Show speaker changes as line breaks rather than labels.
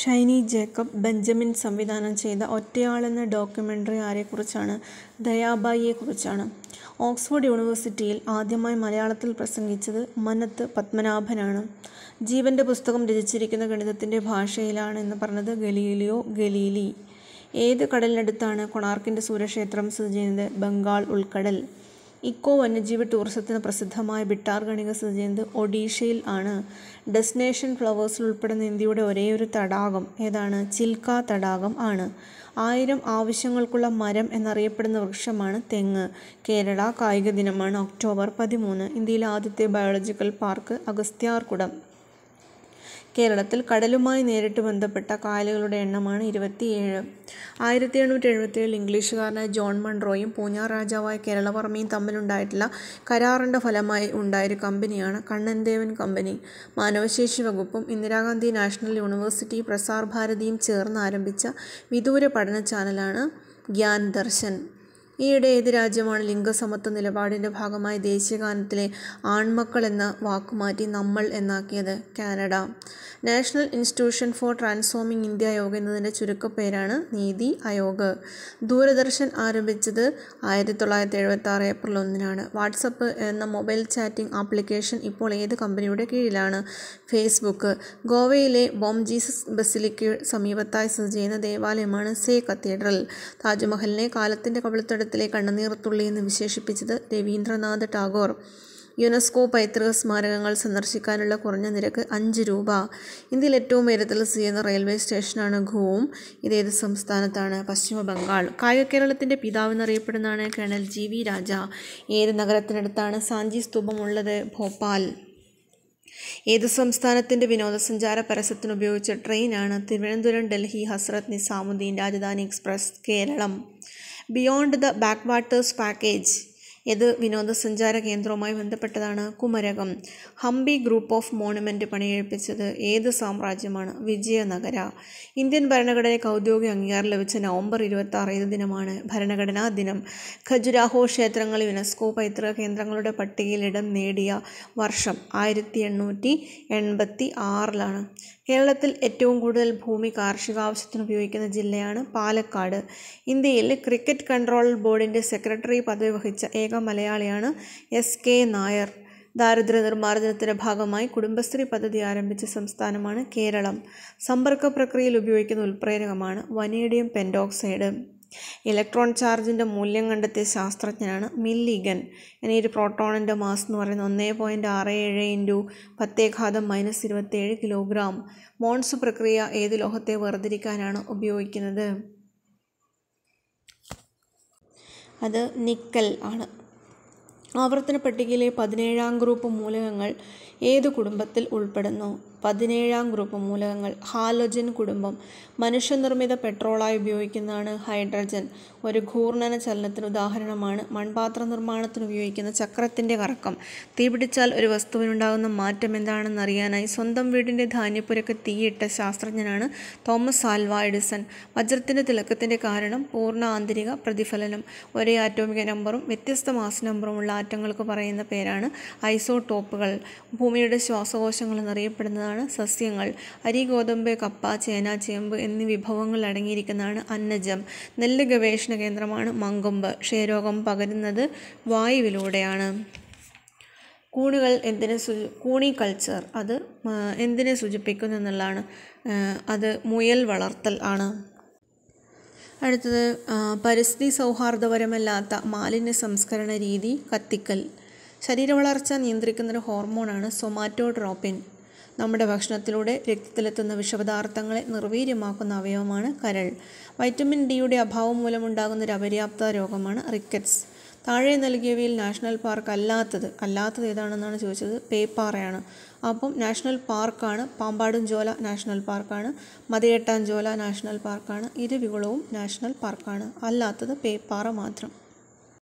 Shiny Jacob Benjamin സംവിധാനം ചെയ്ത ഒറ്റയാളെന്ന documentary ആരെക്കുറിച്ചാണ് ദയാബായിയെക്കുറിച്ചാണ് ഓക്സ്ഫോർഡ് യൂണിവേഴ്സിറ്റിയിൽ ആദ്യമായി മലയാളത്തിൽ പ്രസംഗിച്ചത് മനത്ത് പത്മനാഭനാണ് ജീവൻ്റെ പുസ്തകം രചിച്ചിരിക്കുന്ന ഗണിതത്തിൻ്റെ ഭാഷയിലാണ് എന്ന് പറഞ്ഞത് ഗലീലിയോ ഗലീലി ഏത് കടലിനടുത്താണ് കൊണാർക്കിൻ്റെ സൂര്യക്ഷേത്രം സ്ഥിതി ചെയ്യുന്നത് ബംഗാൾ ഉൾക്കടൽ ഇക്കോ വന്യജീവി ടൂറിസത്തിന് പ്രസിദ്ധമായ ബിട്ടാർ ഗണിക ചെയ്യുന്നത് ഒഡീഷയിൽ ആണ് ഡെസ്റ്റിനേഷൻ ഫ്ലവേഴ്സിൽ ഉൾപ്പെടുന്ന ഇന്ത്യയുടെ ഒരേ ഒരു തടാകം ഏതാണ് ചിൽക്ക തടാകം ആണ് ആയിരം ആവശ്യങ്ങൾക്കുള്ള മരം എന്നറിയപ്പെടുന്ന വൃക്ഷമാണ് തെങ്ങ് കേരള കായിക ദിനമാണ് ഒക്ടോബർ പതിമൂന്ന് ഇന്ത്യയിലെ ആദ്യത്തെ ബയോളജിക്കൽ പാർക്ക് അഗസ്ത്യാർകുടം കേരളത്തിൽ കടലുമായി നേരിട്ട് ബന്ധപ്പെട്ട കായലുകളുടെ എണ്ണമാണ് ഇരുപത്തിയേഴ് ആയിരത്തി എണ്ണൂറ്റി എഴുപത്തിയേഴിൽ ഇംഗ്ലീഷുകാരനായ ജോൺ മൺറോയും പൂഞ്ഞാർ രാജാവായ കേരളവർമ്മയും തമ്മിലുണ്ടായിട്ടുള്ള കരാറിൻ്റെ ഫലമായി ഉണ്ടായൊരു കമ്പനിയാണ് കണ്ണൻദേവൻ കമ്പനി മാനവശേഷി വകുപ്പും ഇന്ദിരാഗാന്ധി നാഷണൽ യൂണിവേഴ്സിറ്റി പ്രസാർ ഭാരതിയും ചേർന്ന് ആരംഭിച്ച വിദൂര പഠന ചാനലാണ് ഗ്യാൻ ദർശൻ ഈയിടെ ഏത് രാജ്യമാണ് ലിംഗസമത്വ നിലപാടിൻ്റെ ഭാഗമായി ദേശീയഗാനത്തിലെ ആൺമക്കൾ എന്ന വാക്കുമാറ്റി നമ്മൾ എന്നാക്കിയത് Canada national institution for transforming India Aayog എന്നതിൻ്റെ ചുരുക്കപ്പേരാണ് നീതി അയോഗ് ദൂരദർശൻ ആരംഭിച്ചത് ആയിരത്തി തൊള്ളായിരത്തി എഴുപത്തി ആറ് ഏപ്രിൽ ഒന്നിനാണ് വാട്സപ്പ് എന്ന മൊബൈൽ ചാറ്റിംഗ് ആപ്ലിക്കേഷൻ ഇപ്പോൾ ഏത് കമ്പനിയുടെ കീഴിലാണ് ഫേസ്ബുക്ക് ഗോവയിലെ ബോം ജീസസ് ബസിലിക്ക് സമീപത്തായി സ്ഥിതി ചെയ്യുന്ന ദേവാലയമാണ് സേ കത്തീഡ്രൽ താജ്മഹലിനെ കാലത്തിൻ്റെ കവിളത്തെടുത്ത് ഭാരതത്തിലെ കണ്ണുനീർത്തുള്ളി എന്ന് വിശേഷിപ്പിച്ചത് രവീന്ദ്രനാഥ് ടാഗോർ യുനെസ്കോ പൈതൃക സ്മാരകങ്ങൾ സന്ദർശിക്കാനുള്ള കുറഞ്ഞ നിരക്ക് അഞ്ച് രൂപ ഇന്ത്യയിൽ ഏറ്റവും ഉയരത്തിൽ സ്ഥിതി ചെയ്യുന്ന റെയിൽവേ സ്റ്റേഷനാണ് ഘൂം ഇതേത് സംസ്ഥാനത്താണ് പശ്ചിമ ബംഗാൾ കായിക കേരളത്തിൻ്റെ എന്നറിയപ്പെടുന്നതാണ് കേണൽ ജി വി രാജ ഏത് നഗരത്തിനടുത്താണ് സാഞ്ചി സ്തൂപമുള്ളത് ഭോപ്പാൽ ഏത് സംസ്ഥാനത്തിൻ്റെ വിനോദസഞ്ചാര പരസ്യത്തിന് ഉപയോഗിച്ച ട്രെയിനാണ് Thiruvananthapuram Delhi Hazrat Nizamuddin Rajdhani express Keralam beyond the backwaters package. ഇത് വിനോദസഞ്ചാര കേന്ദ്രവുമായി ബന്ധപ്പെട്ടതാണ് Kumarakom Hampi group of monument പണിയെഴുപ്പിച്ചത് ഏത് സാമ്രാജ്യമാണ് വിജയനഗര ഇന്ത്യൻ ഭരണഘടനയ്ക്ക് ഔദ്യോഗിക അംഗീകാരം ലഭിച്ച നവംബർ ഇരുപത്തി ആറ് ഏത് ദിനമാണ് ഭരണഘടനാ ദിനം ഖജുരാഹോ ക്ഷേത്രങ്ങൾ യുനെസ്കോ പൈതൃക കേന്ദ്രങ്ങളുടെ പട്ടികയിൽ ഇടം നേടിയ വർഷം ആയിരത്തി എണ്ണൂറ്റി എൺപത്തി ആറിലാണ് കേരളത്തിൽ ഏറ്റവും കൂടുതൽ ഭൂമി കാർഷിക ആവശ്യത്തിന് ഉപയോഗിക്കുന്ന ജില്ലയാണ് പാലക്കാട് ഇന്ത്യയിൽ ക്രിക്കറ്റ് കൺട്രോൾ ബോർഡിൻ്റെ സെക്രട്ടറി പദവി വഹിച്ച ഏക മാസിക മലയാളിയാണ് എസ് കെ നായർ ദാരിദ്ര്യ നിർമ്മാർജ്ജനത്തിൻ്റെ ഭാഗമായി കുടുംബശ്രീ പദ്ധതി ആരംഭിച്ച സംസ്ഥാനമാണ് കേരളം സമ്പർക്ക പ്രക്രിയയിൽ ഉപയോഗിക്കുന്ന ഉൽപ്രേരകമാണ് വനേഡിയം പെൻഡോക്സൈഡ് ഇലക്ട്രോൺ ചാർജിൻ്റെ മൂല്യം കണ്ടെത്തിയ ശാസ്ത്രജ്ഞനാണ് മില്ലിഗൻ ഇനി ഒരു പ്രോട്ടോണിൻ്റെ മാസ് എന്ന് പറയുന്നത് ഒന്നേ പോയിൻറ്റ് ആറ് ഏഴ് ഇൻറ്റു പത്തേഘാതം മൈനസ് ഇരുപത്തേഴ് കിലോഗ്രാം മോൺസ് പ്രക്രിയ ഏത് ലോഹത്തെ വേർതിരിക്കാനാണ് ഉപയോഗിക്കുന്നത് അത് നിക്കൽ ആണ് ആവർത്തന പട്ടികയിലെ പതിനേഴാം ഗ്രൂപ്പ് മൂലകങ്ങൾ ഏത് കുടുംബത്തിൽ ഉൾപ്പെടുന്നു പതിനേഴാം ഗ്രൂപ്പ് മൂലകങ്ങൾ ഹാലോജൻ കുടുംബം മനുഷ്യനിർമ്മിത പെട്രോളായി ഉപയോഗിക്കുന്നതാണ് ഹൈഡ്രജൻ ഒരു ഘൂർണന ചലനത്തിന് ഉദാഹരണമാണ് മൺപാത്ര നിർമ്മാണത്തിന് ഉപയോഗിക്കുന്ന ചക്രത്തിൻ്റെ കറക്കം തീപിടിച്ചാൽ ഒരു വസ്തുവിനുണ്ടാകുന്ന മാറ്റം എന്താണെന്ന് അറിയാനായി സ്വന്തം വീടിൻ്റെ ധാന്യപ്പുരക്ക് തീയിട്ട ശാസ്ത്രജ്ഞനാണ് തോമസ് ആൽവ എഡിസൺ വജ്രത്തിൻ്റെ തിളക്കത്തിൻ്റെ കാരണം പൂർണ്ണ ആന്തരിക പ്രതിഫലനം ഒരേ ആറ്റോമിക നമ്പറും വ്യത്യസ്ത മാസ നമ്പറും ഉള്ള ആറ്റങ്ങൾക്ക് പറയുന്ന പേരാണ് ഐസോടോപ്പുകൾ ഭൂമിയുടെ ശ്വാസകോശങ്ങൾ എന്നറിയപ്പെടുന്നതാണ് വിഭവങ്ങളാണ് സസ്യങ്ങൾ അരി ഗോതമ്പ് കപ്പ ചേന ചേമ്പ് എന്നീ വിഭവങ്ങൾ അടങ്ങിയിരിക്കുന്നതാണ് അന്നജം നെല്ല് ഗവേഷണ കേന്ദ്രമാണ് മങ്കൊമ്പ് ക്ഷയരോഗം പകരുന്നത് വായുവിലൂടെയാണ് കൂണുകൾ എന്തിനെ സു കൂണി കൾച്ചർ അത് എന്തിനെ സൂചിപ്പിക്കുന്നു എന്നുള്ളതാണ് അത് മുയൽ വളർത്തൽ ആണ് അടുത്തത് പരിസ്ഥിതി സൗഹാർദ്ദപരമല്ലാത്ത മാലിന്യ സംസ്കരണ രീതി കത്തിക്കൽ ശരീര വളർച്ച നിയന്ത്രിക്കുന്ന ഒരു ഹോർമോണാണ് സൊമാറ്റോട്രോപ്പിൻ നമ്മുടെ ഭക്ഷണത്തിലൂടെ രക്തത്തിലെത്തുന്ന വിഷപദാർത്ഥങ്ങളെ നിർവീര്യമാക്കുന്ന അവയവമാണ് കരൾ വൈറ്റമിൻ ഡിയുടെ അഭാവം മൂലമുണ്ടാകുന്ന ഒരു അപര്യാപ്ത രോഗമാണ് റിക്കറ്റ്സ് താഴെ നൽകിയവയിൽ നാഷണൽ പാർക്ക് അല്ലാത്തത് അല്ലാത്തത് ഏതാണെന്നാണ് ചോദിച്ചത് പേപ്പാറയാണ് അപ്പം നാഷണൽ പാർക്കാണ് പാമ്പാടുംജോല നാഷണൽ പാർക്കാണ് മതിയെട്ടാഞ്ചോല നാഷണൽ പാർക്കാണ് ഇരുവികുളവും നാഷണൽ പാർക്കാണ് അല്ലാത്തത് പേപ്പാറ മാത്രം